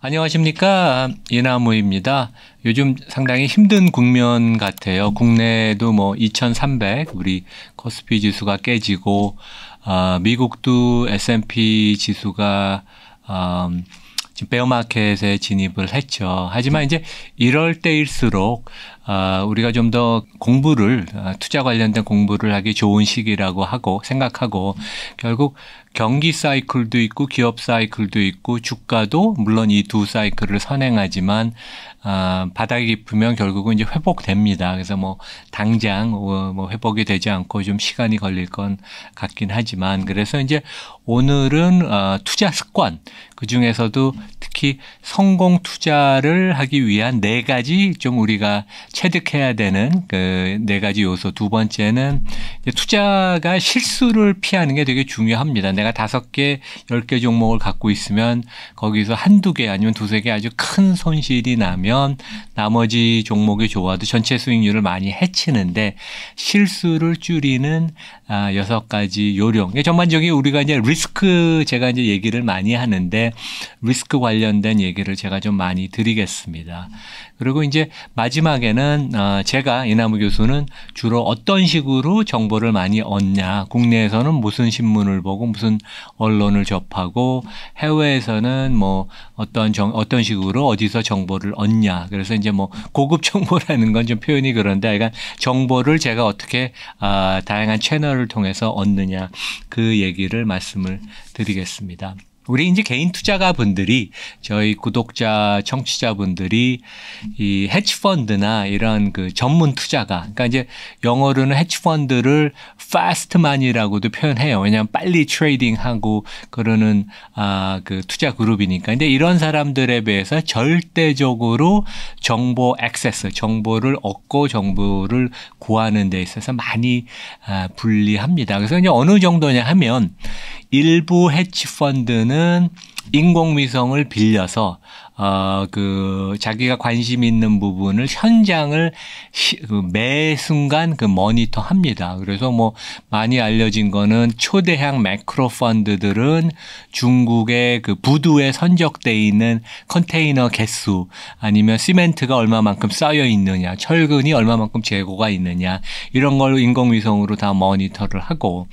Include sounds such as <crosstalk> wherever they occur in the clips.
안녕하십니까. 이나무입니다 요즘 상당히 힘든 국면 같아요. 국내도 뭐 2300, 우리 코스피 지수가 깨지고, 어, 미국도 S&P 지수가, 어, 지금 베어마켓에 진입을 했죠. 하지만 이제 이럴 때일수록 아, 우리가 좀 더 공부를 아, 투자 관련된 공부를 하기 좋은 시기라고 하고 생각하고 결국 경기 사이클도 있고 기업 사이클도 있고 주가도 물론 이 두 사이클을 선행하지만 아, 바닥이 깊으면 결국은 이제 회복됩니다. 그래서 뭐 당장 어, 뭐 회복이 되지 않고 좀 시간이 걸릴 건 같긴 하지만 그래서 이제 오늘은 어, 투자 습관 그 중에서도 특히 성공 투자를 하기 위한 네 가지 좀 우리가 체득해야 되는 그 네 가지 요소. 두 번째는 투자가 실수를 피하는 게 되게 중요합니다. 내가 다섯 개, 열 개 종목을 갖고 있으면 거기서 한두 개 아니면 두세 개 아주 큰 손실이 나면 나머지 종목이 좋아도 전체 수익률을 많이 해치는데 실수를 줄이는 아, 여섯 가지 요령. 전반적인 우리가 이제 리스크 제가 이제 얘기를 많이 하는데 리스크 관련된 얘기를 제가 좀 많이 드리겠습니다. 그리고 이제 마지막에는 어 제가 이나무 교수는 주로 어떤 식으로 정보를 많이 얻냐. 국내에서는 무슨 신문을 보고 무슨 언론을 접하고 해외에서는 뭐 어떤 정 어떤 식으로 어디서 정보를 얻냐. 그래서 이제 뭐 고급 <laughs> 정보라는 건 좀 표현이 그런데 약간 정보를 제가 어떻게 아 다양한 채널을 통해서 얻느냐 그 얘기를 말씀을 드리겠습니다. 우리 이제 개인 투자가 분들이 저희 구독자 청취자 분들이 이헤치펀드나 이런 그 전문 투자가 그러니까 이제 영어로는 헤치펀드를 fast m o 라고도 표현해요. 왜냐하면 빨리 트레이딩하고 그러는 아 그 투자 그룹이니까. 근데 이런 사람들에 비해서 절대적으로 정보 액세스, 정보를 얻고 정보를 구하는 데 있어서 많이 아, 불리합니다. 그래서 이제 어느 정도냐 하면 일부 헤치펀드는 인공위성을 빌려서 어, 그 자기가 관심 있는 부분을 현장을 시, 그, 매 순간 그 모니터 합니다. 그래서 뭐 많이 알려진 거는 초대형 매크로 펀드들은 중국의 그 부두에 선적돼 있는 컨테이너 개수 아니면 시멘트가 얼마만큼 쌓여 있느냐, 철근이 얼마만큼 재고가 있느냐 이런 걸로 인공위성으로 다 모니터를 하고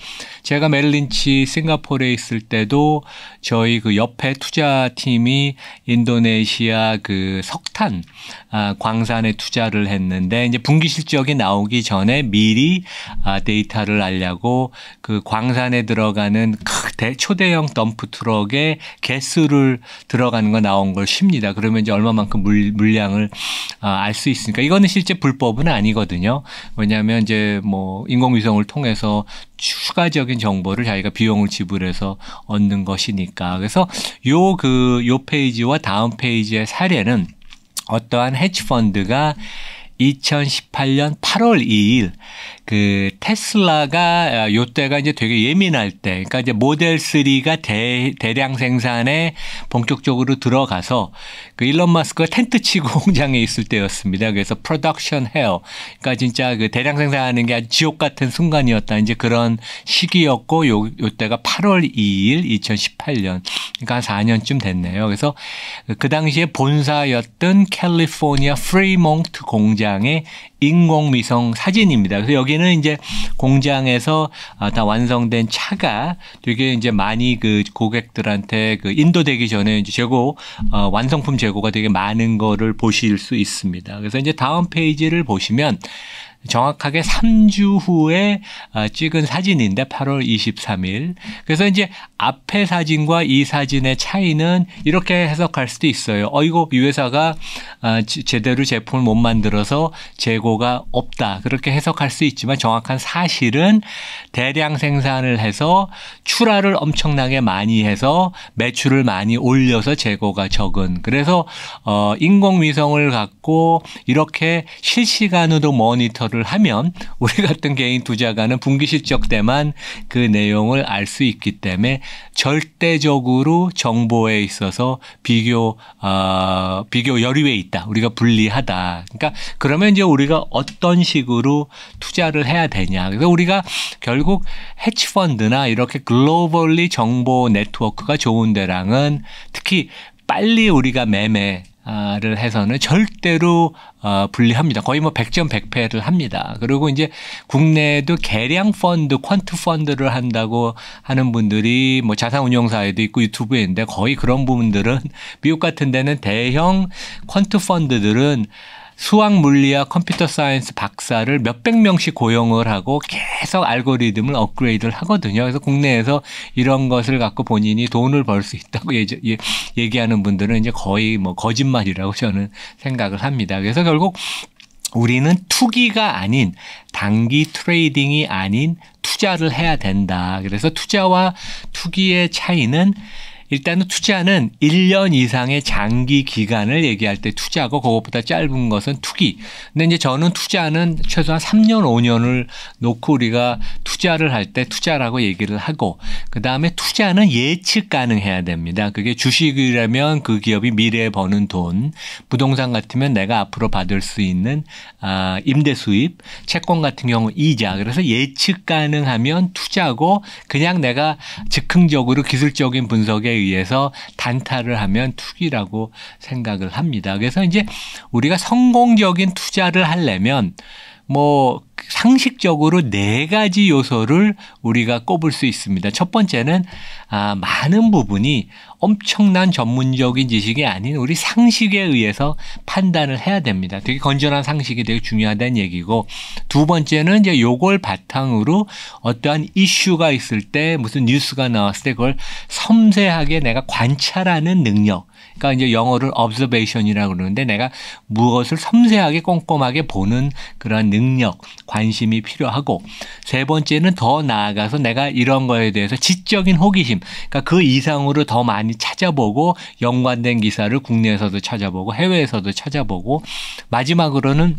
제가 메릴린치 싱가포르에 있을 때도 저희 그 옆에 투자팀이 인도네 인도네시아 그 석탄 아, 광산에 투자를 했는데 이제 분기 실적이 나오기 전에 미리 아, 데이터를 알려고 그 광산에 들어가는 대, 초대형 덤프 트럭에 개수를 들어가는 거 나온 걸 쉽니다. 그러면 이제 얼마만큼 물, 물량을 아, 알 수 있으니까 이거는 실제 불법은 아니거든요. 왜냐하면 이제 뭐 인공위성을 통해서 추가적인 정보를 자기가 비용을 지불해서 얻는 것이니까. 그래서 요 그요 그, 요 페이지와 다음 페이지의 사례는 어떠한 헤지펀드가 2018년 8월 2일 그 테슬라가 아, 요때가 이제 되게 예민할 때 그러니까 이제 모델 3가 대, 대량 생산에 본격적으로 들어가서 그 일론 마스크가 텐트 치고 <laughs> 공장에 있을 때였습니다. 그래서 프로덕션 헤어 그러니까 진짜 그 대량 생산하는 게 아주 지옥 같은 순간이었다. 이제 그런 시기였고 요 요때가 8월 2일 2018년 그러니까 한 4년쯤 됐네요. 그래서 그 당시에 본사였던 캘리포니아 프리몽트 공장 공장의 인공위성 사진입니다. 그래서 여기는 이제 공장에서 아, 다 완성된 차가 되게 이제 많이 그 고객들한테 그 인도되기 전에 이제 재고 어, 완성품 재고가 되게 많은 거를 보실 수 있습니다. 그래서 이제 다음 페이지를 보시면 정확하게 3주 후에 어, 찍은 사진인데 8월 23일. 그래서 이제 앞에 사진과 이 사진의 차이는 이렇게 해석할 수도 있어요. 어 이거 이 회사가 어, 제대로 제품을 못 만들어서 재고가 없다. 그렇게 해석할 수 있지만 정확한 사실은 대량 생산을 해서 출하를 엄청나게 많이 해서 매출을 많이 올려서 재고가 적은. 그래서 어 인공위성을 갖고 이렇게 실시간으로 모니터를 공부를 하면 우리 같은 개인 투자가는 분기 실적 때만 그 내용을 알 수 있기 때문에 절대적으로 정보에 있어서 비교 어, 비교 여류에 있다. 우리가 불리하다. 그러니까 그러면 이제 우리가 어떤 식으로 투자를 해야 되냐. 그래서 우리가 결국 헤치펀드나 이렇게 글로벌리 정보 네트워크가 좋은 데랑은 특히 빨리 우리가 매매 아를 해서는 절대로 어, 분리합니다. 거의 뭐 100점 100패를 합니다. 그리고 이제 국내에도 개량 펀드, 퀀트 펀드를 한다고 하는 분들이 뭐 자산운용사에도 있고 유튜브에 있는데 거의 그런 부분들은 미국 같은 데는 대형 퀀트 펀드들은 수학 물리학 컴퓨터 사이언스 박사를 몇백 명씩 고용을 하고 계속 알고리즘을 업그레이드를 하거든요. 그래서 국내에서 이런 것을 갖고 본인이 돈을 벌 수 있다고 <laughs> 예 예, 얘기하는 분들은 이제 거의 뭐 거짓말이라고 저는 생각을 합니다. 그래서 결국 우리는 투기가 아닌 단기 트레이딩이 아닌 투자를 해야 된다. 그래서 투자와 투기의 차이는 일단은 투자는 1년 이상의 장기 기간을 얘기할 때 투자하고 그것보다 짧은 것은 투기. 근데 이제 저는 투자는 최소한 3년, 5년을 놓고 우리가 투자를 할 때 투자라고 얘기를 하고 그다음에 투자는 예측 가능해야 됩니다. 그게 주식이라면 그 기업이 미래에 버는 돈, 부동산 같으면 내가 앞으로 받을 수 있는 아, 임대 수입, 채권 같은 경우 이자. 그래서 예측 가능하면 투자고 그냥 내가 즉흥적으로 기술적인 분석에 의해서 단타를 하면 투기라고 생각을 합니다. 그래서 이제 우리가 성공적인 투자를 하려면 뭐 상식적으로 네 가지 요소를 우리가 꼽을 수 있습니다. 첫 번째는 아, 많은 부분이 엄청난 전문적인 지식이 아닌 우리 상식에 의해서 판단을 해야 됩니다. 되게 건전한 상식이 되게 중요하다는 얘기고 두 번째는 이제 요걸 바탕으로 어떠한 이슈가 있을 때 무슨 뉴스가 나왔을 때 그걸 섬세하게 내가 관찰하는 능력. 그러니까 이제 영어를 observation이라고 그러는데 내가 무엇을 섬세하게 꼼꼼하게 보는 그러한 능력, 관심이 필요하고 세 번째는 더 나아가서 내가 이런 거에 대해서 지적인 호기심 그러니까 그 이상으로 더 많이 찾아보고 연관된 기사를 국내에서도 찾아보고 해외에서도 찾아보고 마지막으로는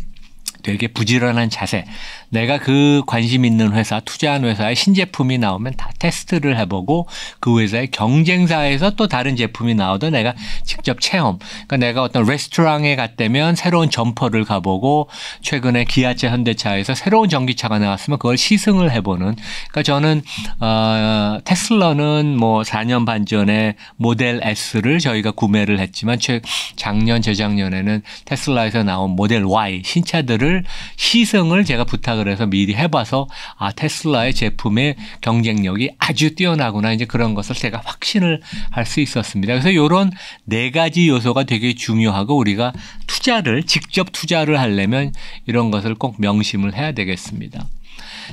되게 부지런한 자세. 내가 그 관심 있는 회사, 투자한 회사의 신제품이 나오면 다 테스트를 해보고 그 회사의 경쟁사에서 또 다른 제품이 나오든 내가 직접 체험. 그러니까 내가 어떤 레스토랑에 갔다면 새로운 점퍼를 가보고 최근에 기아차 현대차에서 새로운 전기차가 나왔으면 그걸 시승을 해보는. 그러니까 저는 어, 테슬라는 뭐 4년 반 전에 모델 S를 저희가 구매를 했지만 최 작년 재작년에는 테슬라에서 나온 모델 Y 신차들을 것을 시승을 제가 부탁을 해서 미리 해봐서 아 테슬라의 제품의 경쟁력이 아주 뛰어나구나 이제 그런 것을 제가 확신을 할 수 있었습니다. 그래서 이런 네 가지 요소가 되게 중요하고 우리가 투자를 직접 투자를 하려면 이런 것을 꼭 명심을 해야 되겠습니다.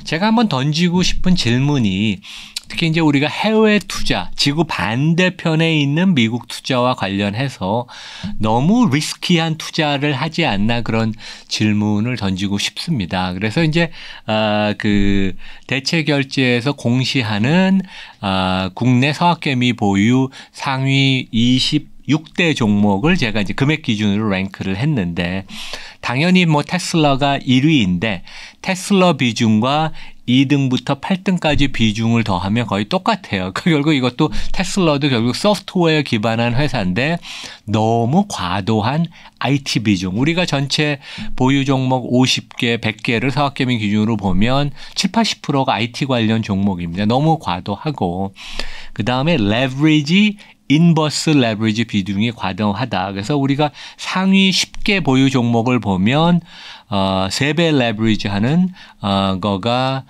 제가 한번 던지고 싶은 질문이 특히 이제 우리가 해외 투자, 지구 반대편에 있는 미국 투자와 관련해서 너무 리스키한 투자를 하지 않나 그런 질문을 던지고 싶습니다. 그래서 이제 아그 대체 결제에서 공시하는 아 국내 서학개미 보유 상위 20 6대 종목을 제가 이제 금액 기준으로 랭크를 했는데 당연히 뭐 테슬라가 1위인데 테슬라 비중과 2등부터 8등까지 비중을 더하면 거의 똑같아요. 그 결국 이것도 테슬러도 결국 소프트웨어 기반한 회사인데 너무 과도한 IT 비중. 우리가 전체 보유 종목 50개, 100개를 사업개미 기준으로 보면 7, 80%가 IT 관련 종목입니다. 너무 과도하고 그 다음에 레 e 리지 인버스 레버리지 비중이 과도하다. 그래서 우리가 상위 10개 보유 종목을 보면 어 3배 레버리지 하는 어 거가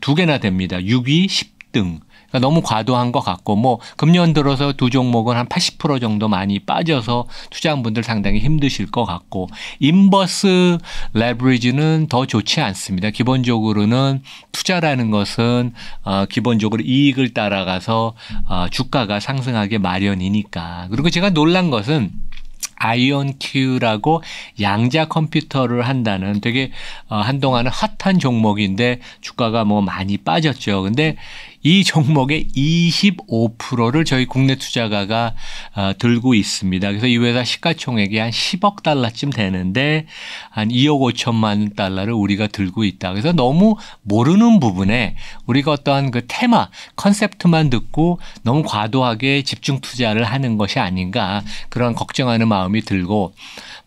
두 개나 됩니다. 6위 10등. 그러니까 너무 과도한 것 같고 뭐 금년 들어서 두 종목은 한 80% 정도 많이 빠져서 투자한분들 상당히 힘드실 것 같고 인버스 레버리지는 더 좋지 않습니다. 기본적으로는 투자라는 것은 어 기본적으로 이익을 따라가서 어 주가가 상승하게 마련이니까 그리고 제가 놀란 것은 아이온큐라고 양자 컴퓨터를 한다는 되게 어, 한동안은 핫한 종목인데 주가가 뭐 많이 빠졌죠. 근데 이 종목의 25%를 저희 국내 투자가가 아, 들고 있습니다. 그래서 이 회사 시가총액이 한 10억 달러쯤 되는데 한 2억 5천만 달러를 우리가 들고 있다. 그래서 너무 모르는 부분에 우리가 어떠한 그 테마, 컨셉트만 듣고 너무 과도하게 집중 투자를 하는 것이 아닌가 그런 걱정하는 마음이 들고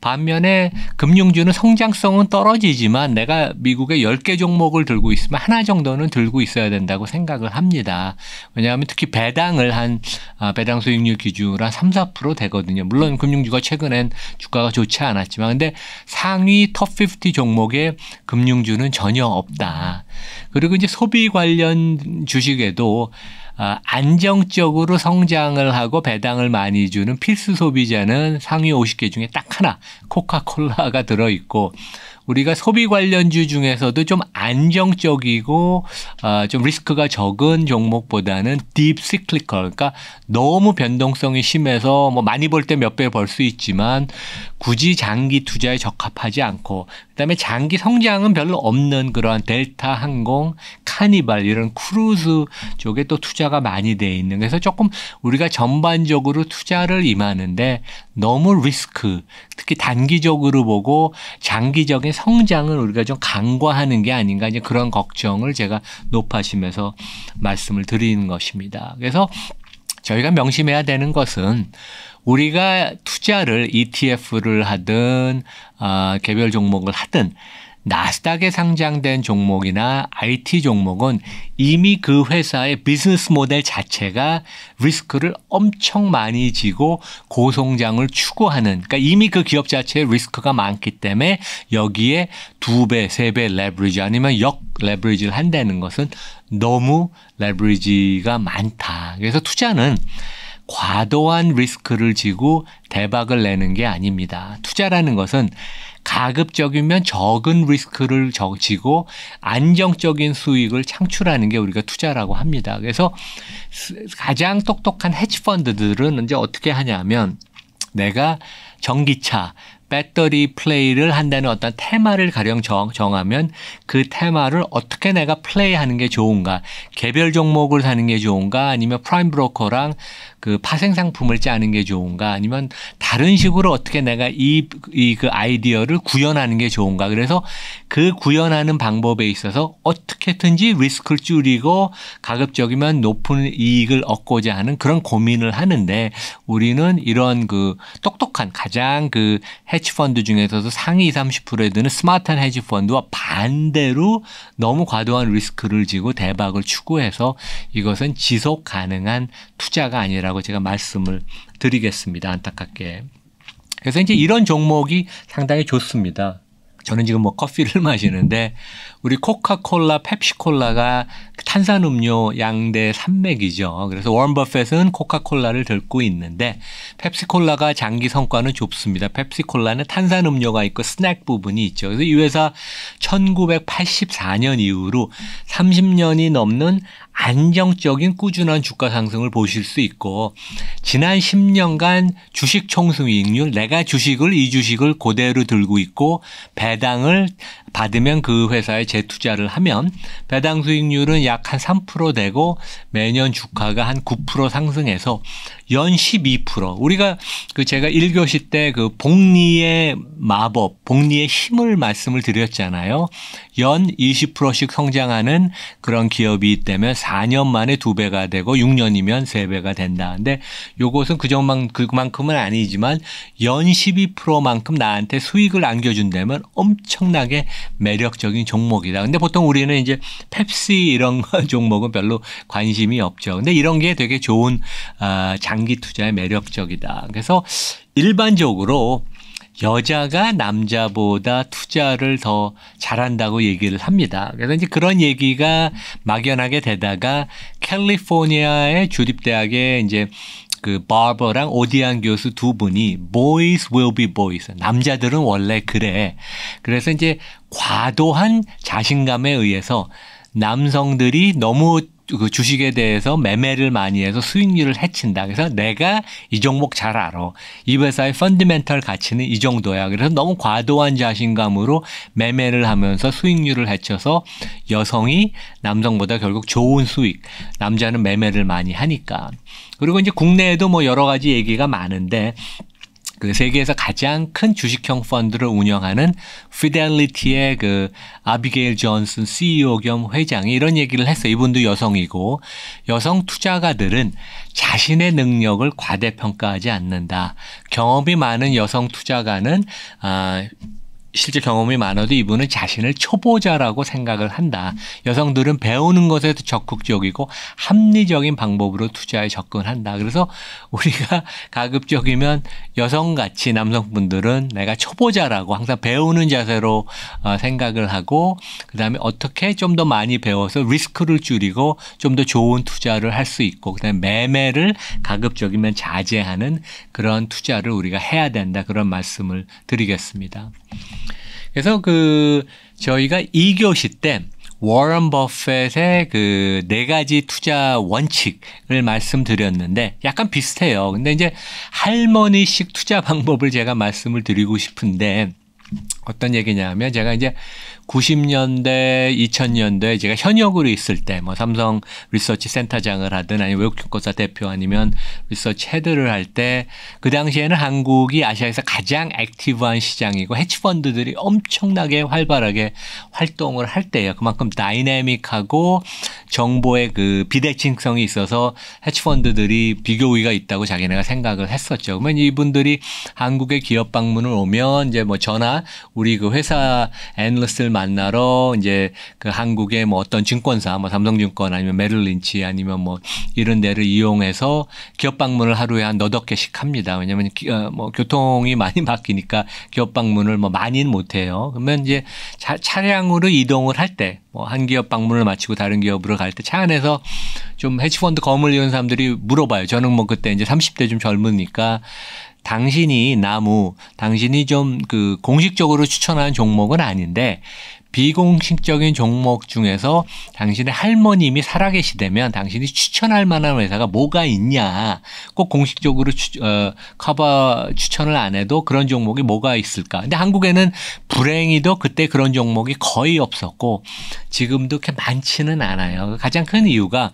반면에 금융주는 성장성은 떨어지지만 내가 미국의 10개 종목을 들고 있으면 하나 정도는 들고 있어야 된다고 생각을 합니다. 왜냐하면 특히 배당을 한 아, 배당 수익률 기준 으로한 3, 4% 되거든요. 물론 금융주가 최근엔 주가가 좋지 않았지만 근데 상위 톱50 종목에 금융주는 전혀 없다. 그리고 이제 소비 관련 주식에도 어, 안정적으로 성장을 하고 배당을 많이 주는 필수 소비자는 상위 50개 중에 딱 하나 코카콜라가 들어있고 우리가 소비 관련주 중에서도 좀 안정적이고 어, 좀 리스크가 적은 종목보다는 딥 시클리컬 그러니까 너무 변동성이 심해서 뭐 많이 벌 때 몇 배 벌 수 있지만 굳이 장기 투자에 적합하지 않고 그다음에 장기 성장은 별로 없는 그러한 델타 항공, 카니발 이런 크루즈 쪽에 또 투자가 많이 돼 있는 그래서 조금 우리가 전반적으로 투자를 임하는데 너무 리스크 특히 단기적으로 보고 장기적인 성장을 우리가 좀 간과하는 게 아닌가 이제 그런 걱정을 제가 높아심에서 말씀을 드리는 것입니다. 그래서 저희가 명심해야 되는 것은 우리가 투자를 ETF를 하든 아, 개별 종목을 하든 나스닥에 상장된 종목이나 IT 종목은 이미 그 회사의 비즈니스 모델 자체가 리스크를 엄청 많이 지고 고성장을 추구하는 그러니까 이미 그 기업 자체에 리스크가 많기 때문에 여기에 두 배, 세 배 레버리지 아니면 역 레버리지를 한다는 것은 너무 레버리지가 많다. 그래서 투자는 과도한 리스크를 지고 대박을 내는 게 아닙니다. 투자라는 것은 가급적이면 적은 리스크를 적치고 안정적인 수익을 창출하는 게 우리가 투자라고 합니다. 그래서 가장 똑똑한 헤지펀드들은 이제 어떻게 하냐면 내가 전기차, 배터리 플레이를 한다는 어떤 테마를 가령 정, 정하면 그 테마를 어떻게 내가 플레이하는 게 좋은가 개별 종목을 사는 게 좋은가 아니면 프라임 브로커랑 그 파생 상품을 짜는 게 좋은가 아니면 다른 식으로 어떻게 내가 이이 그 아이디어를 구현하는 게 좋은가 그래서 그 구현하는 방법에 있어서 어떻게든지 리스크를 줄이고 가급적이면 높은 이익을 얻고자 하는 그런 고민을 하는데 우리는 이런 그 똑똑한 가장 그 헤지펀드 중에서도 상위 20, 30%에 드는 스마트한 헤지펀드와 반대로 너무 과도한 리스크를 지고 대박을 추구해서 이것은 지속 가능한 투자가 아니라고 있다고 제가 말씀을 드리겠습니다. 안타깝게. 그래서 이제 이런 종목이 상당히 좋습니다. 저는 지금 뭐 커피를 <laughs> 마시는데 우리 코카콜라, 펩시콜라가 그 탄산음료 양대 산맥이죠. 그래서 워런 버펫은 코카콜라를 들고 있는데 펩시콜라가 장기 성과는 좁습니다. 펩시콜라는 탄산음료가 있고 스낵 부분이 있죠. 그래서 이 회사 1984년 이후로 30년이 넘는 안정적인 꾸준한 주가 상승을 보실 수 있고 지난 10년간 주식 총수익률 내가 주식을 이 주식을 고대로 들고 있고 배당을 받으면 그 회사에 재투자를 하면 배당 수익률은 약 한 3% 되고 매년 주가가 한 9% 상승해서 연12% 우리가 그 제가 1교시 때 그 복리의 마법, 복리의 힘을 말씀을 드렸잖아요. 연 20%씩 성장하는 그런 기업이 있다면 4년 만에 2배가 되고 6년이면 3배가 된다. 근데 요것은 그정만 그만큼은 아니지만 연 12%만큼 나한테 수익을 안겨준다면 엄청나게 매력적인 종목이다. 근데 보통 우리는 이제 펩시 이런 <laughs> 종목은 별로 관심이 없죠. 근데 이런 게 되게 좋은 아, 장 장기 투자에 매력적이다. 그래서 일반적으로 여자가 남자보다 투자를 더 잘한다고 얘기를 합니다. 그래서 이제 그런 얘기가 막연하게 되다가 캘리포니아의 주립대학에 이제 그 바버랑 오디안 교수 두 분이 boys will be boys 남자들은 원래 그래. 그래서 이제 과도한 자신감에 의해서 남성들이 너무 그 주식에 대해서 매매를 많이 해서 수익률을 해친다. 그래서 내가 이 종목 잘 알아. 이 회사의 펀드멘털 가치는 이 정도야. 그래서 너무 과도한 자신감으로 매매를 하면서 수익률을 해쳐서 여성이 남성보다 결국 좋은 수익. 남자는 매매를 많이 하니까. 그리고 이제 국내에도 뭐 여러 가지 얘기가 많은데 그 세계에서 가장 큰 주식형 펀드를 운영하는 피델리티의 그 아비게일 존슨 CEO 겸 회장이 이런 얘기를 했어요. 이분도 여성이고 여성 투자가들은 자신의 능력을 과대평가하지 않는다. 경험이 많은 여성 투자가는 아 실제 경험이 많아도 이분은 자신을 초보자라고 생각을 한다. 여성들은 배우는 것에 적극적이고 합리적인 방법으로 투자에 접근한다. 그래서 우리가 <laughs> 가급적이면 여성같이 남성분들은 내가 초보자라고 항상 배우는 자세로 어, 생각을 하고 그다음에 어떻게 좀 더 많이 배워서 리스크를 줄이고 좀 더 좋은 투자를 할 수 있고 그다음에 매매를 가급적이면 자제하는 그런 투자를 우리가 해야 된다. 그런 말씀을 드리겠습니다. 그래서 그 저희가 2교시 때 워런 버핏의 그 네 가지 투자 원칙을 말씀드렸는데 약간 비슷해요. 근데 이제 할머니식 투자 방법을 제가 말씀을 드리고 싶은데 어떤 얘기냐 하면 제가 이제 90년대, 2000년대 제가 현역으로 있을 때 뭐 삼성 리서치 센터장을 하든 아니면 외국증권사 대표 아니면 리서치 헤드를 할 때 그 당시에는 한국이 아시아에서 가장 액티브한 시장이고 해치펀드들이 엄청나게 활발하게 활동을 할 때예요. 그만큼 다이내믹하고 정보의 그 비대칭성이 있어서 해치펀드들이 비교 우위가 있다고 자기네가 생각을 했었죠. 그러면 이분들이 한국의 기업 방문을 오면 이제 뭐 전화 우리 그 회사 애널리스트를 만나러 이제 그 한국의 뭐 어떤 증권사, 뭐 삼성증권 아니면 메릴린치 아니면 뭐 이런 데를 이용해서 기업 방문을 하루에 한 너덟 개씩 합니다. 왜냐면뭐 어, 교통이 많이 <laughs> 바뀌니까 기업 방문을 뭐 많이는 못해요. 그러면 이제 차, 차량으로 이동을 할 때 뭐 한 기업 방문을 마치고 다른 기업으로 갈 때 차 안에서 좀 헤지펀드 검을 이은 사람들이 물어봐요. 저는 뭐 그때 이제 30대 좀 젊으니까 당신이 나무, 당신이 좀 그 공식적으로 추천하는 종목은 아닌데 비공식적인 종목 중에서 당신의 할머님이 살아계시다면 당신이 추천할 만한 회사가 뭐가 있냐. 꼭 공식적으로 추, 어, 커버 추천을 안 해도 그런 종목이 뭐가 있을까. 근데 한국에는 불행히도 그때 그런 종목이 거의 없었고 지금도 그렇게 많지는 않아요. 가장 큰 이유가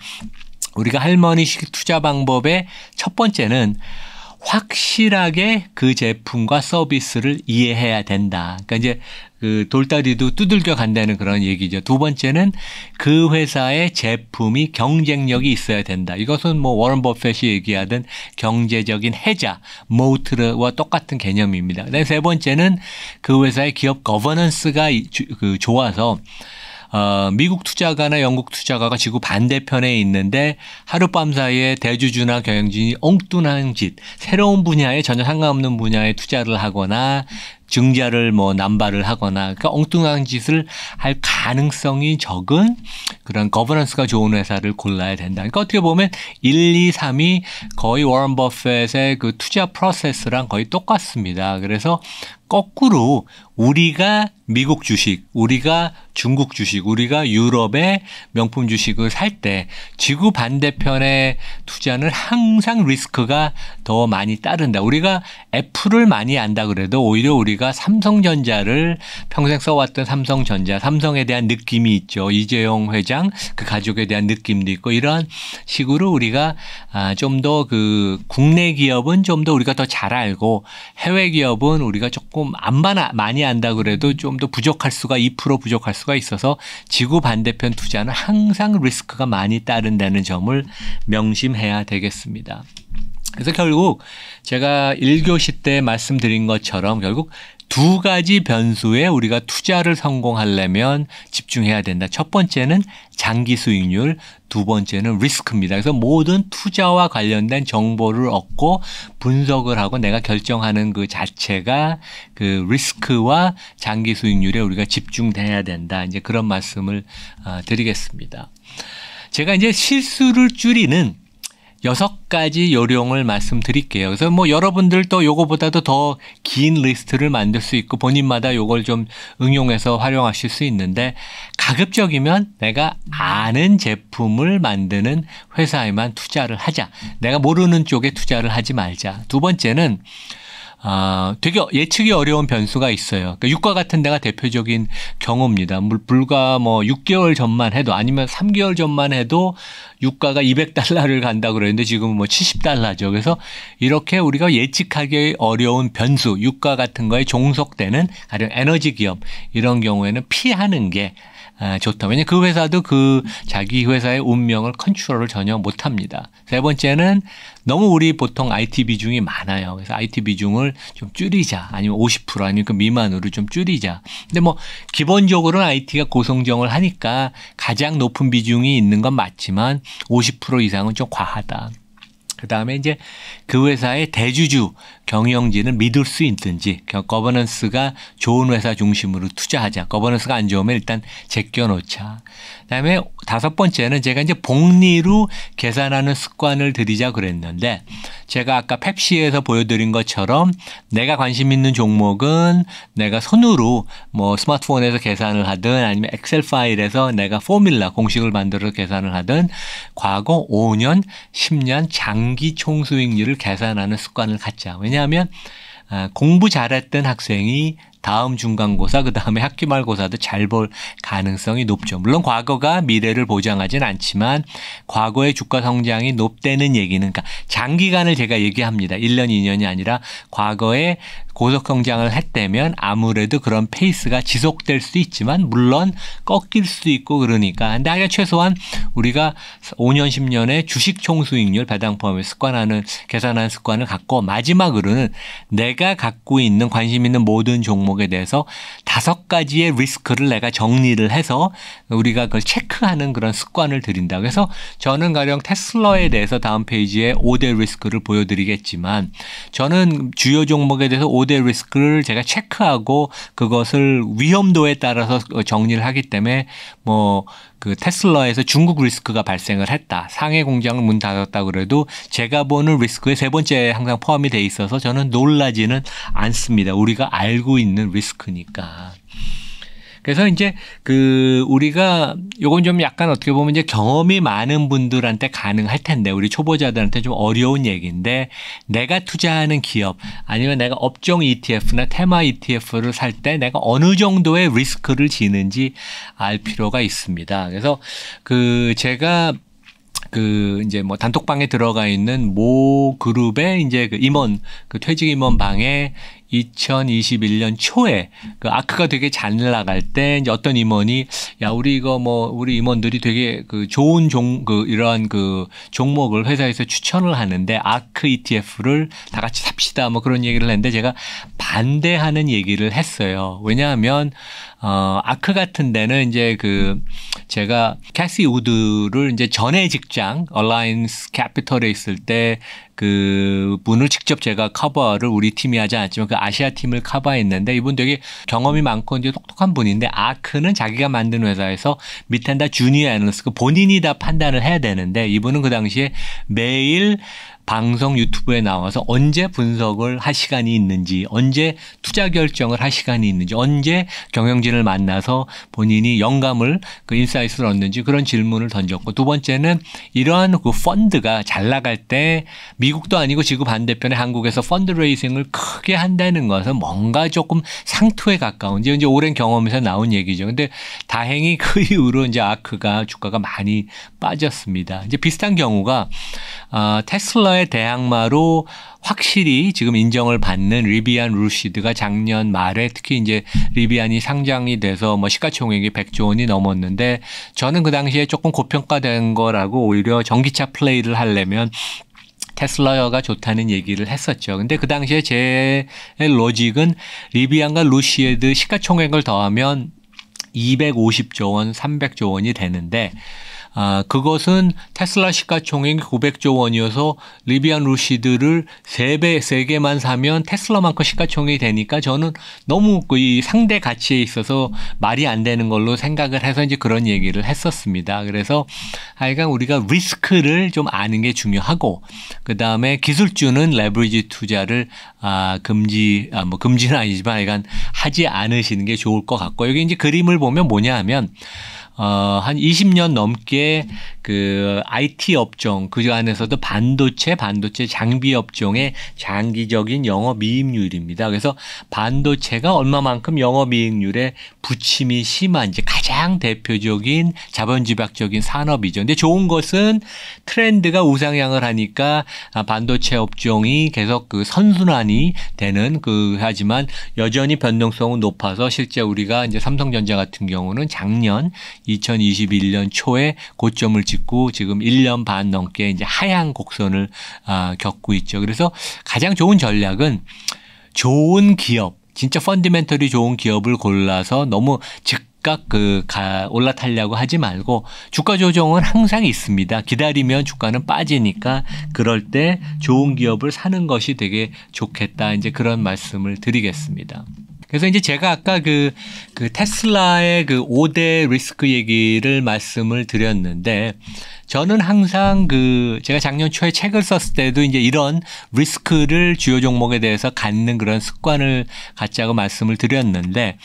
우리가 할머니식 투자 방법의 첫 번째는 확실하게 그 제품과 서비스를 이해해야 된다. 그러니까 이제 그 돌다리도 두들겨 간다는 그런 얘기죠. 두 번째는 그 회사의 제품이 경쟁력이 있어야 된다. 이것은 뭐 워런 버핏이 얘기하던 경제적인 해자, 모트와 똑같은 개념입니다. 그다음에 세 번째는 그 회사의 기업 거버넌스가 그 좋아서 어, 미국 투자가나 영국 투자가가 지구 반대편에 있는데 하룻밤 사이에 대주주나 경영진이 엉뚱한 짓, 새로운 분야에 전혀 상관없는 분야에 투자를 하거나 증자를 뭐 남발을 하거나 그러니까 엉뚱한 짓을 할 가능성이 적은 그런 거버넌스가 좋은 회사를 골라야 된다. 그러니까 어떻게 보면 1, 2, 3이 거의 워런 버핏의 그 투자 프로세스랑 거의 똑같습니다. 그래서 거꾸로 우리가 미국 주식, 우리가 중국 주식, 우리가 유럽의 명품 주식을 살 때 지구 반대편에 투자는 항상 리스크가 더 많이 따른다. 우리가 애플을 많이 안다 그래도 오히려 우리가 삼성전자를 평생 써왔던 삼성전자, 삼성에 대한 느낌이 있죠. 이재용 회장 그 가족에 대한 느낌도 있고 이런 식으로 우리가 아, 좀 더 그 국내 기업은 좀 더 우리가 더 잘 알고 해외 기업은 우리가 조금 안 많아, 많이 안다 그래도 좀 더 부족할 수가 2% 부족할 수가 있어서 지구 반대편 투자는 항상 리스크가 많이 따른다는 점을 명심해야 되겠습니다. 그래서 결국 제가 1교시 때 말씀드린 것처럼 결국 두 가지 변수에 우리가 투자를 성공하려면 집중해야 된다. 첫 번째는 장기 수익률, 두 번째는 리스크입니다. 그래서 모든 투자와 관련된 정보를 얻고 분석을 하고 내가 결정하는 그 자체가 그 리스크와 장기 수익률에 우리가 집중돼야 된다. 이제 그런 말씀을 어, 드리겠습니다. 제가 이제 실수를 줄이는 여섯 가지 요령을 말씀드릴게요. 그래서 뭐 여러분들도 요거보다도 더 긴 리스트를 만들 수 있고 본인마다 요걸 좀 응용해서 활용하실 수 있는데 가급적이면 내가 아는 제품을 만드는 회사에만 투자를 하자. 내가 모르는 쪽에 투자를 하지 말자. 두 번째는 아, 되게 예측이 어려운 변수가 있어요. 그러니까 유가 같은 데가 대표적인 경우입니다. 물, 불과 뭐 6개월 전만 해도 아니면 3개월 전만 해도 유가가 200달러를 간다 그러는데 지금은 뭐 70달러죠. 그래서 이렇게 우리가 예측하기 어려운 변수, 유가 같은 거에 종속되는 가령 에너지 기업 이런 경우에는 피하는 게 좋다. 왜냐하면 그 회사도 그 자기 회사의 운명을 컨트롤을 전혀 못합니다. 세 번째는 너무 우리 보통 IT 비중이 많아요. 그래서 IT 비중을 좀 줄이자. 아니면 50% 아니면 그 미만으로 좀 줄이자. 근데 뭐 기본적으로는 IT가 고성장을 하니까 가장 높은 비중이 있는 건 맞지만 50% 이상은 좀 과하다. 그 다음에 이제 그 회사의 대주주 경영진을 믿을 수 있든지 거버넌스가 좋은 회사 중심으로 투자하자. 거버넌스가 안 좋으면 일단 제껴놓자. 그다음에 다섯 번째는 제가 이제 복리로 계산하는 습관을 들이자 그랬는데 제가 아까 펩시에서 보여드린 것처럼 내가 관심 있는 종목은 내가 손으로 뭐 스마트폰에서 계산을 하든 아니면 엑셀 파일에서 내가 포뮬라 공식을 만들어서 계산을 하든 과거 5년, 10년 장기 총수익률을 점수를 계산하는 습관을 갖자. 왜냐하면 아, 공부 잘했던 학생이 다음 중간고사, 그 다음에 학기말고사도 잘 볼 가능성이 높죠. 물론 과거가 미래를 보장하진 않지만 과거의 주가 성장이 높다는 얘기는 그러니까 장기간을 제가 얘기합니다. 1년, 2년이 아니라 과거의 고속 성장을 했다면 아무래도 그런 페이스가 지속될 수 있지만 물론 꺾일 수도 있고 그러니까 근데 하여 최소한 우리가 5년 10년의 주식 총수익률 배당 포함해 습관하는 계산하는 습관을 갖고 마지막으로는 내가 갖고 있는 관심 있는 모든 종목에 대해서 다섯 가지의 리스크를 내가 정리를 해서 우리가 그걸 체크하는 그런 습관을 드린다 그래서 저는 가령 테슬라에 대해서 다음 페이지에 5대 리스크를 보여드리겠지만 저는 주요 종목에 대해서 5 모대 리스크를 제가 체크하고 그것을 위험도에 따라서 정리를 하기 때문에 뭐 그 테슬라에서 중국 리스크가 발생을 했다. 상해 공장을 문 닫았다 그래도 제가 보는 리스크에세 번째 항상 포함이 돼 있어서 저는 놀라지는 않습니다. 우리가 알고 있는 리스크니까. 그래서 이제 그 우리가 요건 좀 약간 어떻게 보면 이제 경험이 많은 분들한테 가능할 텐데 우리 초보자들한테 좀 어려운 얘기인데 내가 투자하는 기업 아니면 내가 업종 ETF나 테마 ETF를 살 때 내가 어느 정도의 리스크를 지는지 알 필요가 있습니다. 그래서 그 제가 그 이제 뭐 단톡방에 들어가 있는 모 그룹의 이제 그 임원 그 퇴직 임원 방에 2021년 초에 그 아크가 되게 잘 나갈 때 이제 어떤 임원이 야 우리 이거 뭐 우리 임원들이 되게 그 좋은 종 그 이러한 그 종목을 회사에서 추천을 하는데 아크 ETF를 다 같이 삽시다 뭐 그런 얘기를 했는데 제가 반대하는 얘기를 했어요. 왜냐하면 어 아크 같은 데는 이제 그 제가 캐시 우드를 이제 전에 직장 얼라인스 캐피털에 있을 때그 분을 직접 제가 커버를 우리 팀이 하지 않았지만 그 아시아 팀을 커버했는데 이분 되게 경험이 많고 이제 똑똑한 분인데 아크는 자기가 만든 회사에서 밑에다 주니어 애널리스트 그 본인이 다 판단을 해야 되는데 이분은 그 당시에 매일 방송 유튜브에 나와서 언제 분석을 할 시간이 있는지, 언제 투자 결정을 할 시간이 있는지, 언제 경영진을 만나서 본인이 영감을 그 인사이트를 얻는지 그런 질문을 던졌고 두 번째는 이러한 그 펀드가 잘 나갈 때 미국도 아니고 지구 반대편에 한국에서 펀드레이싱을 크게 한다는 것은 뭔가 조금 상투에 가까운 이제 이제 오랜 경험에서 나온 얘기죠. 근데 다행히 <laughs> 그 이후로 이제 아크가 주가가 많이 빠졌습니다. 이제 비슷한 경우가 아, 테슬라 테마의 대항마로 확실히 지금 인정을 받는 리비안 루시드가 작년 말에 특히 이제 리비안이 상장이 돼서 뭐 시가총액이 100조 원이 넘었는데 저는 그 당시에 조금 고평가된 거라고 오히려 전기차 플레이를 하려면 테슬라가 좋다는 얘기를 했었죠. 근데 그 당시에 제 로직은 리비안과 루시에드 시가총액을 더하면 250조 원, 300조 원이 되는데 음. 아, 그것은 테슬라 시가총액이 900조 원이어서 리비안 루시드를 3배, 3개만 사면 테슬라만큼 시가총액이 되니까 저는 너무 그이 상대 가치에 있어서 말이 안 되는 걸로 생각을 해서 이제 그런 얘기를 했었습니다. 그래서 하여간 우리가 리스크를 좀 아는 게 중요하고 그 다음에 기술주는 레버리지 투자를 아, 금지, 아, 뭐 금지는 아니지만 하여간 하지 않으시는 게 좋을 것 같고 여기 이제 그림을 보면 뭐냐 하면 어, 한 20년 넘게 그 IT 업종 그 안에서도 반도체, 반도체 장비 업종의 장기적인 영업 이익률입니다. 그래서 반도체가 얼마만큼 영업 이익률에 부침이 심한 이 가장 대표적인 자본집약적인 산업이죠. 근데 좋은 것은 트렌드가 우상향을 하니까 반도체 업종이 계속 그 선순환이 되는 그 하지만 여전히 변동성은 높아서 실제 우리가 이제 삼성전자 같은 경우는 작년 2021년 초에 고점을 찍고 지금 1년 반 넘게 이제 하향 곡선을 아, 겪고 있죠. 그래서 가장 좋은 전략은 좋은 기업, 진짜 펀디멘털이 좋은 기업을 골라서 너무 즉각그 가, 올라타려고 하지 말고 주가 조정은 항상 있습니다. 기다리면 주가는 빠지니까 그럴 때 좋은 기업을 사는 것이 되게 좋겠다. 이제 그런 말씀을 드리겠습니다. 그래서 이제 제가 아까 그, 그 테슬라의 그 5대 리스크 얘기를 말씀을 드렸는데 저는 항상 그 제가 작년 초에 책을 썼을 때도 이제 이런 리스크를 주요 종목에 대해서 갖는 그런 습관을 갖자고 말씀을 드렸는데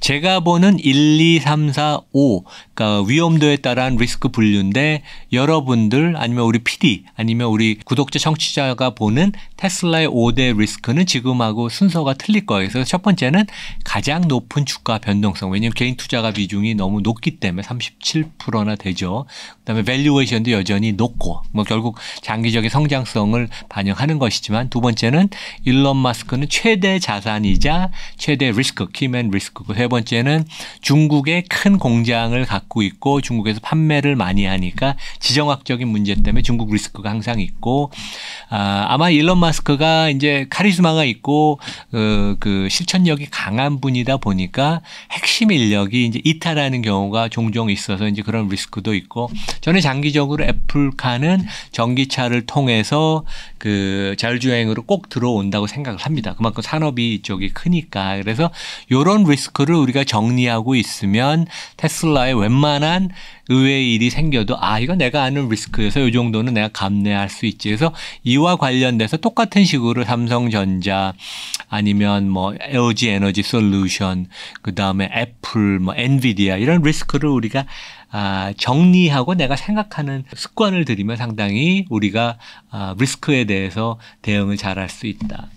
제가 보는 1, 2, 3, 4, 5 그러니까 위험도에 따른 리스크 분류인데 여러분들 아니면 우리 PD 아니면 우리 구독자 청취자가 보는 테슬라의 5대 리스크는 지금하고 순서가 틀릴 거예요. 그래서 첫 번째는 가장 높은 주가 변동성. 왜냐하면 개인 투자가 비중이 너무 높기 때문에 37%나 되죠. 그다음에 밸류에이션 인플레이션도 여전히 높고 뭐 결국 장기적인 성장성을 반영하는 것이지만 두 번째는 일론 마스크는 최대 자산이자 최대 리스크, 키맨 리스크고 세 번째는 중국의 큰 공장을 갖고 있고 중국에서 판매를 많이 하니까 지정학적인 문제 때문에 중국 리스크가 항상 있고 아, 아마 일론 마스크가 이제 카리스마가 있고 그, 그 실천력이 강한 분이다 보니까 핵심 인력이 이제 이탈하는 경우가 종종 있어서 이제 그런 리스크도 있고 저는 장기 정기적으로 애플카는 전기차를 통해서 그 자율주행으로 꼭 들어온다고 생각을 합니다. 그만큼 산업이 이쪽이 크니까. 그래서 요런 리스크를 우리가 정리하고 있으면 테슬라의 웬만한 의외의 일이 생겨도 아, 이거 내가 아는 리스크여서 요 정도는 내가 감내할 수 있지. 그래서 이와 관련돼서 똑같은 식으로 삼성전자 아니면 뭐 LG 에너지 솔루션, 그 다음에 애플, 뭐 엔비디아 이런 리스크를 우리가 아, 정리하고 내가 생각하는 습관을 들이면 상당히 우리가 아, 리스크에 대해서 대응을 잘 할 수 있다.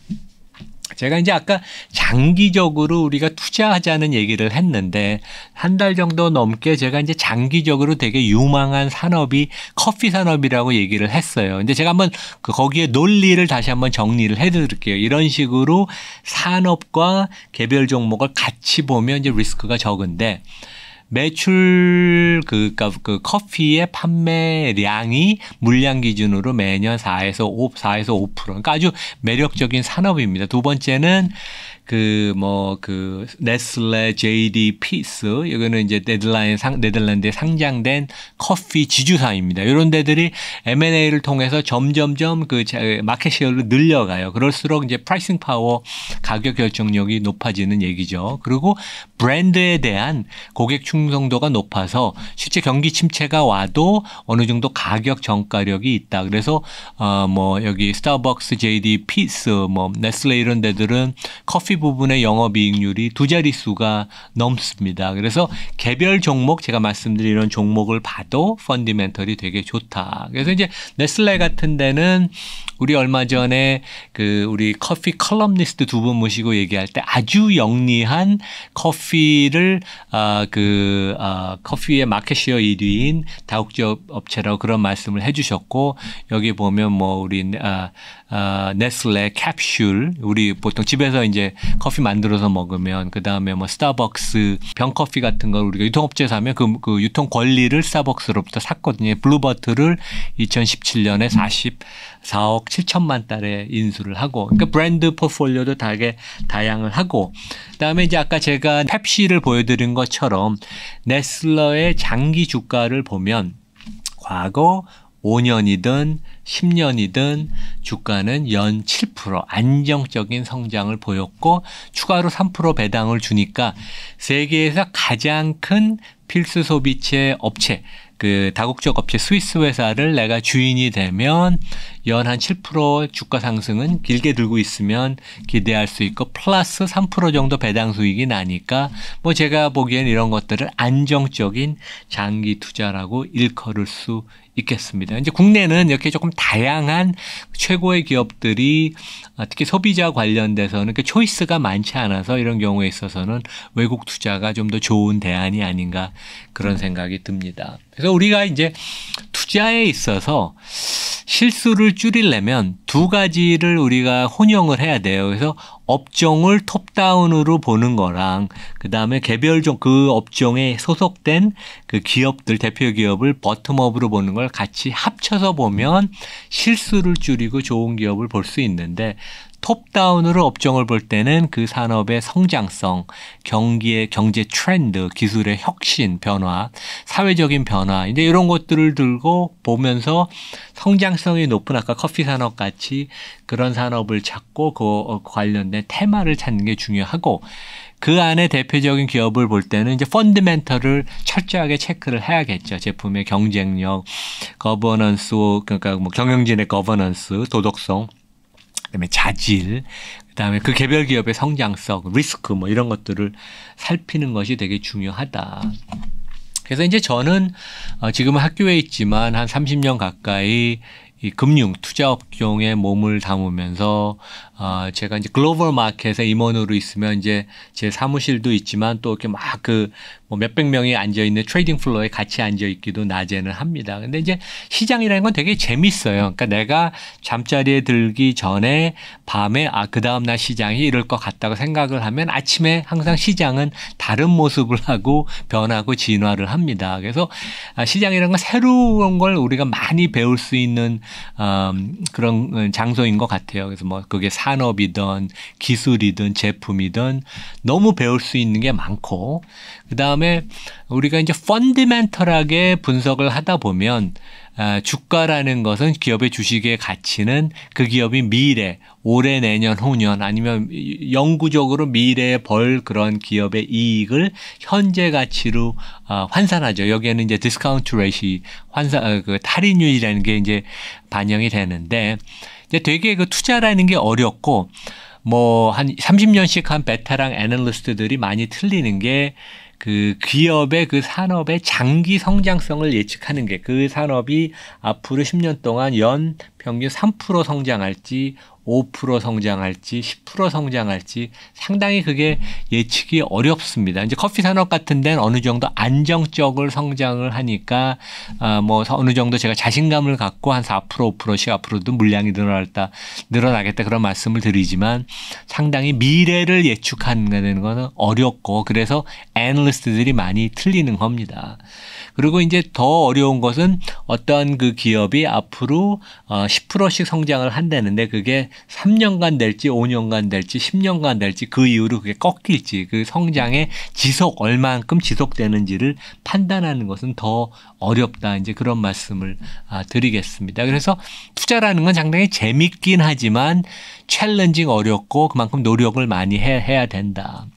제가 이제 아까 장기적으로 우리가 투자하자는 얘기를 했는데 한 달 정도 넘게 제가 이제 장기적으로 되게 유망한 산업이 커피 산업이라고 얘기를 했어요. 근데 제가 한번 그 거기에 논리를 다시 한번 정리를 해드릴게요. 이런 식으로 산업과 개별 종목을 같이 보면 이제 리스크가 적은데 매출 그, 그러니까 그 커피의 판매량이 물량 기준으로 매년 4에서 5, 4에서 5% 그러니까 아주 매력적인 산업입니다. 두 번째는 그뭐그 네슬레, JD, 피스 이거는 이제 네덜란드 상 네덜란드에 상장된 커피 지주사입니다. 이런 데들이 M&A를 통해서 점점점 그 마켓 시어를 늘려가요. 그럴수록 이제 프라이싱 파워 가격 결정력이 높아지는 얘기죠. 그리고 브랜드에 대한 고객 충성도가 높아서 실제 경기 침체가 와도 어느 정도 가격 정가력이 있다. 그래서 어 뭐 여기 스타벅스, JD, 피스, 뭐 네슬레 이런 데들은 커피 서비 부분의 영업이익률이 두 자릿수가 넘습니다. 그래서 개별 종목 제가 말씀드린 이런 종목을 봐도 펀디멘털이 되게 좋다. 그래서 이제 네슬레 같은 데는 우리 얼마 전에 그 우리 커피 컬럼니스트 두 분 모시고 얘기할 때 아주 영리한 커피를 아그 아, 커피의 마켓시어 1위인 다국적 업체라고 그런 말씀을 해주셨고 여기 보면 뭐 우리 아, 아, 네슬레 캡슐 우리 보통 집에서 이제 커피 만들어서 먹으면 그 다음에 뭐 스타벅스 병커피 같은 걸 우리가 유통업체에서 하면 그, 그 유통 권리를 스타벅스로부터 샀거든요 블루버트를 2017년에 40 4억 7천만 달에 인수를 하고 그러니까 브랜드 포폴리오도 다게 다양을 하고 그다음에 이제 아까 제가 펩시를 보여드린 것처럼 네슬러의 장기 주가를 보면 과거 5년이든 10년이든 주가는 연 7% 안정적인 성장을 보였고 추가로 3% 배당을 주니까 세계에서 가장 큰 필수 소비체 업체 그 다국적 업체 스위스 회사를 내가 주인이 되면 연한7% 주가 상승은 길게 들고 있으면 기대할 수 있고 플러스 3% 정도 배당 수익이 나니까 뭐 제가 보기엔 이런 것들을 안정적인 장기 투자라고 일컬을 수 있겠습니다. 이제 국내는 이렇게 조금 다양한 최고의 기업들이 아, 특히 소비자 관련돼서는 그 초이스가 많지 않아서 이런 경우에 있어서는 외국 투자가 좀 더 좋은 대안이 아닌가 그런 생각이 듭니다. 그래서 우리가 이제 투자에 있어서 실수를 줄이려면 두 가지를 우리가 혼용을 해야 돼요. 그래서 업종을 톱다운으로 보는 거랑 그다음에 개별적그 업종에 소속된 그 기업들 대표 기업을 버텀업으로 보는 걸 같이 합쳐서 보면 실수를 줄이고 좋은 기업을 볼 수 있는데 톱다운으로 업종을 볼 때는 그 산업의 성장성, 경기의 경제 트렌드, 기술의 혁신, 변화, 사회적인 변화, 이제 이런 것들을 들고 보면서 성장성이 높은 아까 커피 산업 같이 그런 산업을 찾고 그 어, 관련된 테마를 찾는 게 중요하고 그 안에 대표적인 기업을 볼 때는 이제 펀드멘터를 철저하게 체크를 해야겠죠. 제품의 경쟁력, 거버넌스, 그러니까 뭐 경영진의 거버넌스, 도덕성, 그다음에 자질, 그다음에 그 개별 기업의 성장성, 리스크 뭐 이런 것들을 살피는 것이 되게 중요하다. 그래서 이제 저는 어 지금은 학교에 있지만 한 30년 가까이 이 금융 투자 업종에 몸을 담으면서 어, 제가 이제 글로벌 마켓에 임원으로 있으면 이제 제 사무실도 있지만 또 이렇게 막 그 뭐 몇백 명이 앉아 있는 트레이딩 플로어에 같이 앉아 있기도 낮에는 합니다. 근데 이제 시장이라는 건 되게 재밌어요. 그러니까 내가 잠자리에 들기 전에 밤에 아 그 다음 날 시장이 이럴 것 같다고 생각을 하면 아침에 항상 시장은 다른 모습을 하고 변하고 진화를 합니다. 그래서 아, 시장이라는 건 새로운 걸 우리가 많이 배울 수 있는 음, 그런 장소인 것 같아요. 그래서 뭐 그게 산업이든 기술이든 제품이든 너무 배울 수 있는 게 많고 그다음에 우리가 이제 펀디멘털하게 분석을 하다 보면 아, 주가라는 것은 기업의 주식의 가치는 그 기업이 미래, 올해, 내년, 후년 아니면 영구적으로 미래에 벌 그런 기업의 이익을 현재 가치로 아, 환산하죠. 여기에는 이제 디스카운트 레시 이 환산 아, 그 탈인율이라는 게 이제 반영이 되는데 되게 그 투자라는 게 어렵고 뭐 한 30년씩 한 베테랑 애널리스트들이 많이 틀리는 게 그 기업의 그 산업의 장기 성장성을 예측하는 게 그 산업이 앞으로 10년 동안 연 평균 3% 성장할지 5% 성장할지 10% 성장할지 상당히 그게 예측이 어렵습니다. 이제 커피 산업 같은 데는 어느 정도 안정적을 성장을 하니까 아뭐 어느 정도 제가 자신감을 갖고 한 4% 5%씩 앞으로도 물량이 늘어날다 늘어나겠다 그런 말씀을 드리지만 상당히 미래를 예측하는 거는 어렵고 그래서 애널리스트들이 많이 틀리는 겁니다. 그리고 이제 더 어려운 것은 어떤 그 기업이 앞으로 10%씩 어, 성장을 한다는데 그게 3년간 될지 5년간 될지 10년간 될지 그 이후로 그게 꺾일지 그 성장의 지속 얼만큼 지속되는지를 판단하는 것은 더 어렵다 이제 그런 말씀을 아, 드리겠습니다. 그래서 투자라는 건 상당히 재밌긴 하지만 챌린징 어렵고 그만큼 노력을 많이 해, 해야 된다.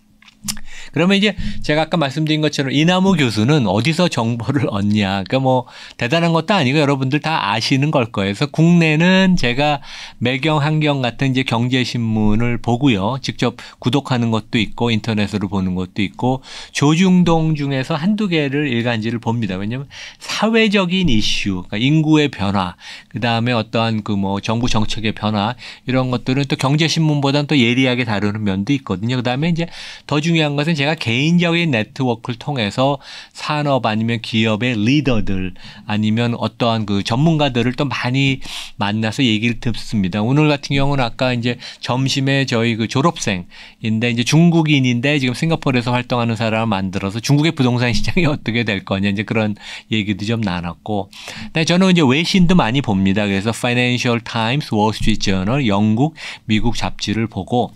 그러면 이제 제가 아까 말씀드린 것처럼 이나무 교수는 어디서 정보를 <laughs> 얻냐. 그러니까 뭐 대단한 것도 아니고 여러분들 다 아시는 걸 거예요. 그래서 국내는 제가 매경 환경 같은 이제 경제 신문을 보고요. 직접 구독하는 것도 있고 인터넷으로 보는 것도 있고 조중동 중에서 한두 개를 일간지를 봅니다. 왜냐면 하 사회적인 이슈, 그러니까 인구의 변화, 그다음에 어떠한 그 뭐 정부 정책의 변화 이런 것들은 또 경제 신문보다는 또 예리하게 다루는 면도 있거든요. 그다음에 이제 더 중요한 것은 제가 개인적인 네트워크를 통해서 산업 아니면 기업의 리더들 아니면 어떠한 그 전문가들을 또 많이 만나서 얘기를 듣습니다. 오늘 같은 경우는 아까 이제 점심에 저희 그 졸업생인데 이제 중국인인데 지금 싱가포르에서 활동하는 사람을 만들어서 중국의 부동산 시장이 <laughs> 어떻게 될 거냐 이제 그런 얘기도 좀 나눴고. 근데 저는 이제 외신도 많이 봅니다. 그래서 파이낸셜 타임스, 월스트리트 저널, 영국, 미국 잡지를 보고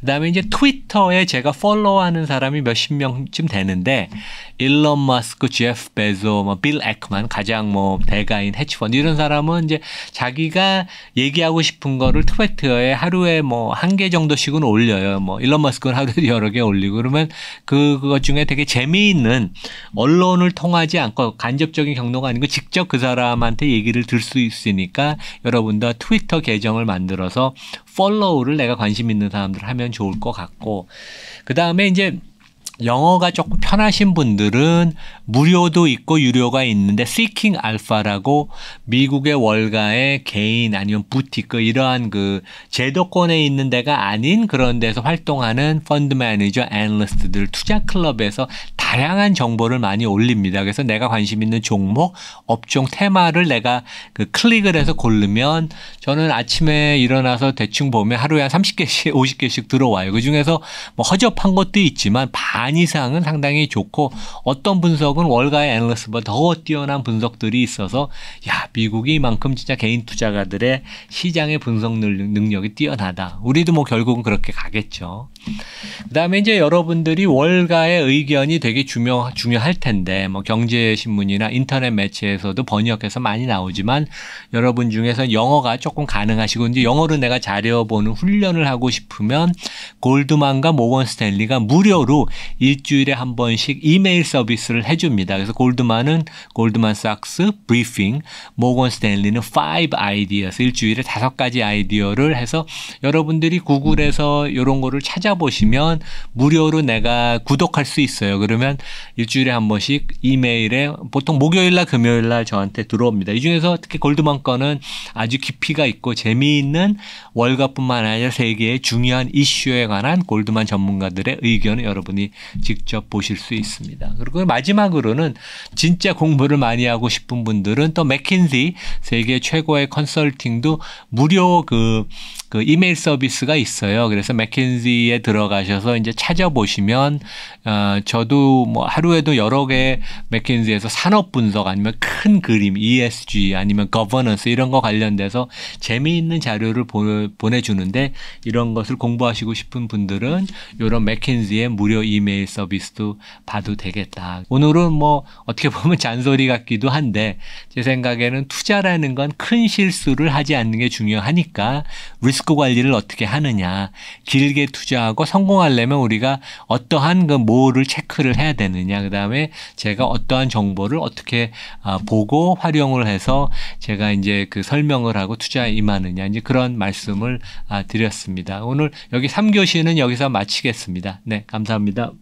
그다음에 이제 트위터에 제가 팔로우하는 사람 사람이 몇 십 명쯤 되는데 일론 머스크, 제프 베조, 뭐빌 에크만 가장 뭐 대가인 해치펀드 이런 사람은 이제 자기가 얘기하고 싶은 거를 트위터에 하루에 뭐 한 개 정도씩은 올려요. 뭐 일론 머스크는 하루에 <laughs> 여러 개 올리고 그러면 그, 그것 중에 되게 재미있는 언론을 통하지 않고 간접적인 경로가 아니고 직접 그 사람한테 얘기를 들 수 있으니까 여러분도 트위터 계정을 만들어서 팔로우를 내가 관심 있는 사람들 하면 좋을 것 같고 그 다음에 이제 영어가 조금 편하신 분들은 무료도 있고 유료가 있는데 Seeking Alpha라고 미국의 월가의 개인 아니면 부티크 이러한 그 제도권에 있는 데가 아닌 그런 데서 활동하는 펀드 매니저, 애널리스트들 투자 클럽에서 다양한 정보를 많이 올립니다. 그래서 내가 관심 있는 종목, 업종, 테마를 내가 그 클릭을 해서 고르면 저는 아침에 일어나서 대충 보면 하루에 한 30개씩, 50개씩 들어와요. 그 중에서 뭐 허접한 것도 있지만 반반 이상은 상당히 좋고 어떤 분석은 월가의 애널리스트보다 더 뛰어난 분석들이 있어서 야 미국이 이만큼 진짜 개인 투자가들의 시장의 분석 능력이 뛰어나다. 우리도 뭐 결국은 그렇게 가겠죠. 그다음에 이제 여러분들이 월가의 의견이 되게 중요 중요할 텐데 뭐 경제신문이나 인터넷 매체에서도 번역해서 많이 나오지만 여러분 중에서 영어가 조금 가능하시고 이제 영어로 내가 자료보는 훈련을 하고 싶으면 골드만과 모건 스탠리가 무료로 일주일에 한 번씩 이메일 서비스를 해줍니다. 그래서 골드만은 골드만삭스 브리핑, 모건 스탠리는 5 아이디어스 일주일에 다섯 가지 아이디어를 해서 여러분들이 구글에서 이런 거를 찾아보시면 무료로 내가 구독할 수 있어요. 그러면 일주일에 한 번씩 이메일에 보통 목요일날 금요일날 저한테 들어옵니다. 이 중에서 특히 골드만 거는 아주 깊이가 있고 재미있는 월가뿐만 아니라 세계의 중요한 이슈에 관한 골드만 전문가들의 의견을 여러분이 직접 보실 수 있습니다. 그리고 마지막으로는 진짜 공부를 많이 하고 싶은 분들은 또 맥킨지 세계 최고의 컨설팅도 무료 그그 이메일 서비스가 있어요. 그래서 맥킨지에 들어가셔서 이제 찾아보시면 어, 저도 뭐 하루에도 여러 개 맥킨지에서 산업 분석 아니면 큰 그림 ESG 아니면 거버넌스 이런 거 관련돼서 재미있는 자료를 보내 주는데 이런 것을 공부하시고 싶은 분들은 이런 맥킨지의 무료 이메일 서비스도 봐도 되겠다. 오늘은 뭐 어떻게 보면 잔소리 같기도 한데 제 생각에는 투자라는 건 큰 실수를 하지 않는 게 중요하니까 리스크 리스크 관리를 어떻게 하느냐. 길게 투자하고 성공하려면 우리가 어떠한 그 뭐를 체크를 해야 되느냐. 그다음에 제가 어떠한 정보를 어떻게 아, 보고 활용을 해서 제가 이제 그 설명을 하고 투자 임하느냐. 이제 그런 말씀을 아, 드렸습니다. 오늘 여기 3교시는 여기서 마치겠습니다. 네, 감사합니다.